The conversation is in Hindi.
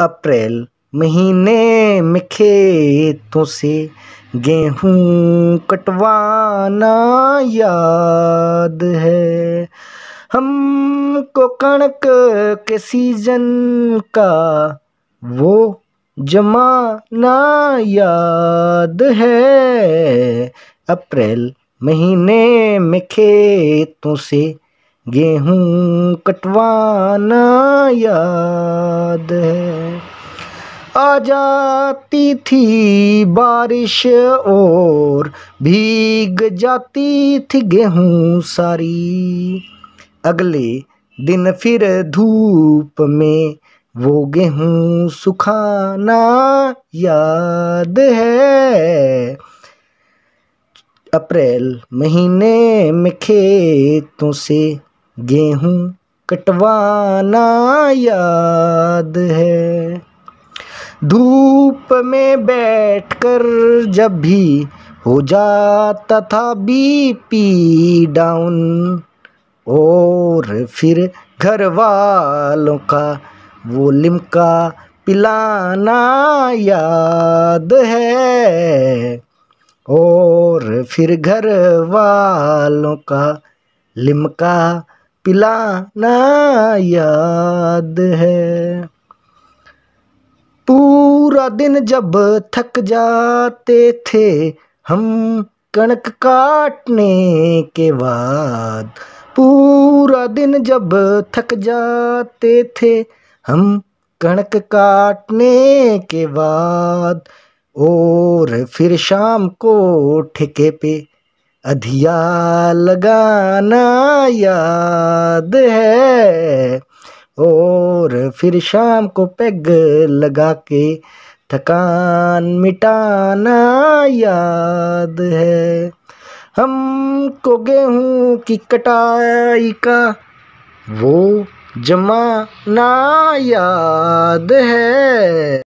अप्रैल महीने में खेतों से गेहूँ कटवाना याद है हमको कणक के सीजन का वो जमाना याद है अप्रैल महीने में खेतों से गेहूँ कटवाना याद है जाती थी बारिश और भीग जाती थी गेहूँ सारी अगले दिन फिर धूप में वो गेहूँ सुखाना याद है अप्रैल महीने में खेतों से गेहूँ कटवाना याद है धूप में बैठकर जब भी हो जाता था बीपी डाउन और फिर घर वालों का वो लिमका पिलाना याद है और फिर घर वालों का लिमका पिलाना याद है पूरा दिन जब थक जाते थे हम कणक काटने के बाद पूरा दिन जब थक जाते थे हम कणक काटने के बाद और फिर शाम को ठेके पे अधिया लगाना याद है और फिर शाम को पेग लगा के थकान मिटाना याद है हमको गेहूँ की कटाई का वो जमाना याद है